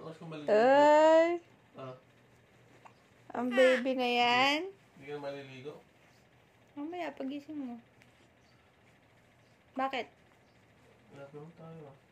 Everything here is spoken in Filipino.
Ano siya Ay! Ah. Ang baby na yan. Hindi ka maliligo? Mamaya, pagising mo. Bakit? Wala naman tayo ah.